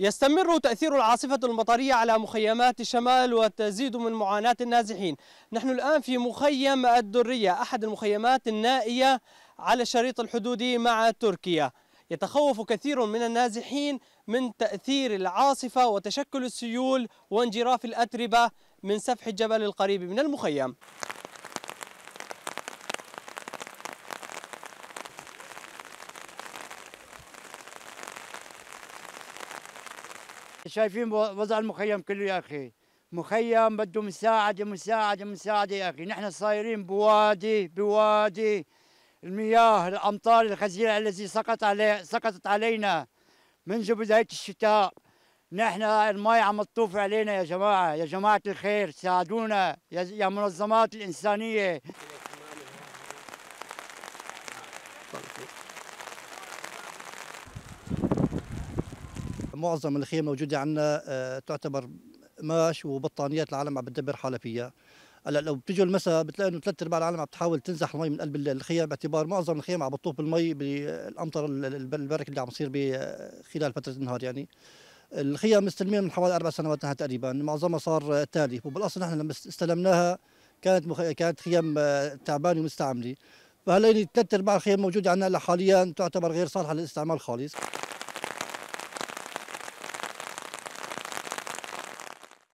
يستمر تأثير العاصفة المطرية على مخيمات الشمال وتزيد من معاناة النازحين نحن الآن في مخيم الدرية أحد المخيمات النائية على الشريط الحدودي مع تركيا يتخوف كثير من النازحين من تأثير العاصفة وتشكل السيول وانجراف الأتربة من سفح الجبل القريب من المخيم شايفين وضع المخيم كله يا اخي مخيم بده مساعده مساعده مساعده يا اخي نحن صايرين بوادي بوادي المياه الامطار الخزيره التي سقط علي سقطت علينا منذ بدايه الشتاء نحن المي عم تطوف علينا يا جماعه يا جماعه الخير ساعدونا يا منظمات الانسانيه معظم الخيام موجودة عندنا آه، تعتبر قماش وبطانيات العالم عم بتدبر حالها فيها هلا لو بتجوا المساء بتلاقي انه ثلاث ارباع العالم عم بتحاول تنزح المي من قلب الخيام باعتبار معظم الخيام عم بتطوف بالمي بالامطار البرك اللي عم يصير خلال فتره النهار يعني الخيام مستلمين من حوالي اربع سنوات نحن تقريبا معظمها صار تالف وبالاصل نحن لما استلمناها كانت مخ... كانت خيام آه، تعبانه ومستعمله فهلا ثلاث يعني ارباع الخيام موجوده عندنا حاليا تعتبر غير صالحه للاستعمال خالص